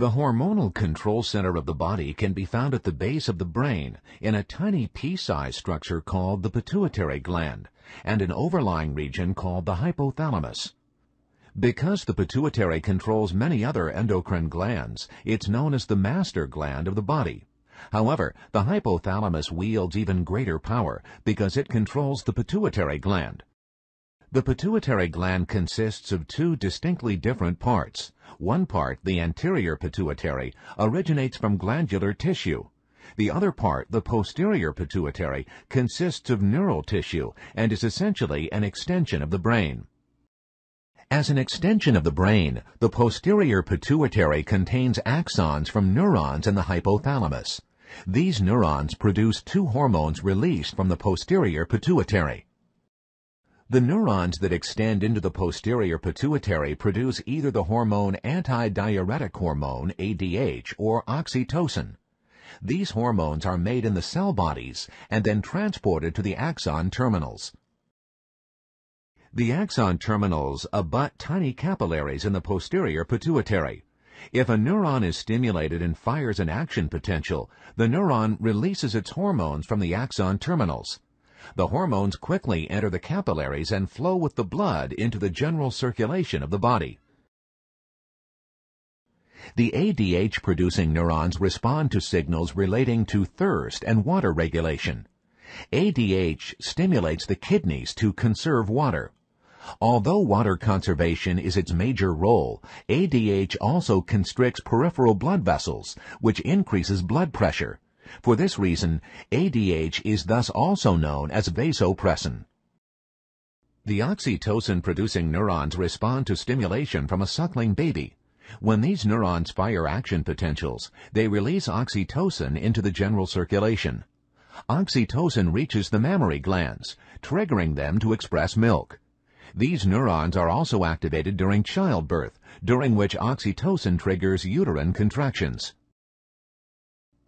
The hormonal control center of the body can be found at the base of the brain in a tiny pea-sized structure called the pituitary gland and an overlying region called the hypothalamus. Because the pituitary controls many other endocrine glands, it's known as the master gland of the body. However, the hypothalamus wields even greater power because it controls the pituitary gland, the pituitary gland consists of two distinctly different parts. One part, the anterior pituitary, originates from glandular tissue. The other part, the posterior pituitary, consists of neural tissue and is essentially an extension of the brain. As an extension of the brain, the posterior pituitary contains axons from neurons in the hypothalamus. These neurons produce two hormones released from the posterior pituitary. The neurons that extend into the posterior pituitary produce either the hormone antidiuretic hormone, ADH, or oxytocin. These hormones are made in the cell bodies and then transported to the axon terminals. The axon terminals abut tiny capillaries in the posterior pituitary. If a neuron is stimulated and fires an action potential, the neuron releases its hormones from the axon terminals. The hormones quickly enter the capillaries and flow with the blood into the general circulation of the body. The ADH-producing neurons respond to signals relating to thirst and water regulation. ADH stimulates the kidneys to conserve water. Although water conservation is its major role, ADH also constricts peripheral blood vessels, which increases blood pressure, for this reason, ADH is thus also known as vasopressin. The oxytocin-producing neurons respond to stimulation from a suckling baby. When these neurons fire action potentials, they release oxytocin into the general circulation. Oxytocin reaches the mammary glands, triggering them to express milk. These neurons are also activated during childbirth, during which oxytocin triggers uterine contractions.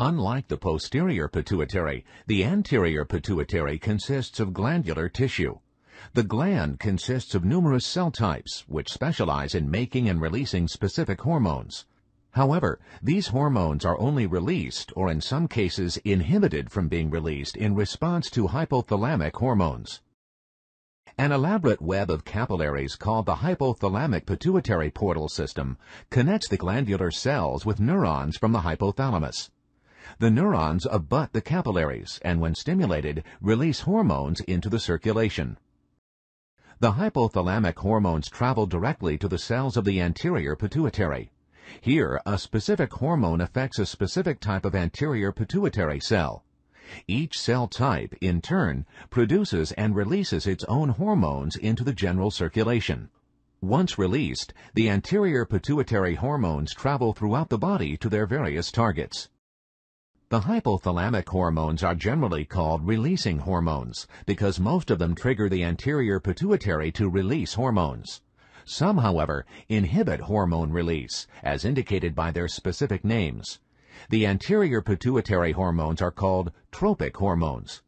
Unlike the posterior pituitary, the anterior pituitary consists of glandular tissue. The gland consists of numerous cell types which specialize in making and releasing specific hormones. However, these hormones are only released or in some cases inhibited from being released in response to hypothalamic hormones. An elaborate web of capillaries called the hypothalamic pituitary portal system connects the glandular cells with neurons from the hypothalamus. The neurons abut the capillaries and when stimulated release hormones into the circulation. The hypothalamic hormones travel directly to the cells of the anterior pituitary. Here, a specific hormone affects a specific type of anterior pituitary cell. Each cell type, in turn, produces and releases its own hormones into the general circulation. Once released, the anterior pituitary hormones travel throughout the body to their various targets. The hypothalamic hormones are generally called releasing hormones because most of them trigger the anterior pituitary to release hormones. Some, however, inhibit hormone release, as indicated by their specific names. The anterior pituitary hormones are called tropic hormones.